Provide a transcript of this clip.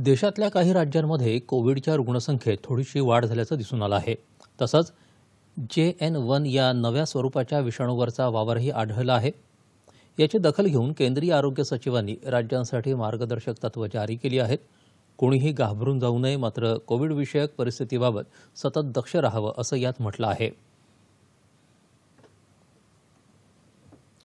देशातल्या काही राज्यांमध्ये कोविडच्या रुग्णसंख्येत थोडीशी वाढ झाल्याचं दिसून आलं आहे तसंच जे एन वन या नव्या स्वरूपाच्या विषाणूवरचा वावरही आढळला आहे याची दखल घेऊन केंद्रीय आरोग्य सचिवांनी राज्यांसाठी मार्गदर्शक तत्वं जारी केली आहेत कोणीही घाबरून जाऊ नये मात्र कोविडविषयक परिस्थितीबाबत सतत दक्ष राहावं असं यात म्हटलं आहे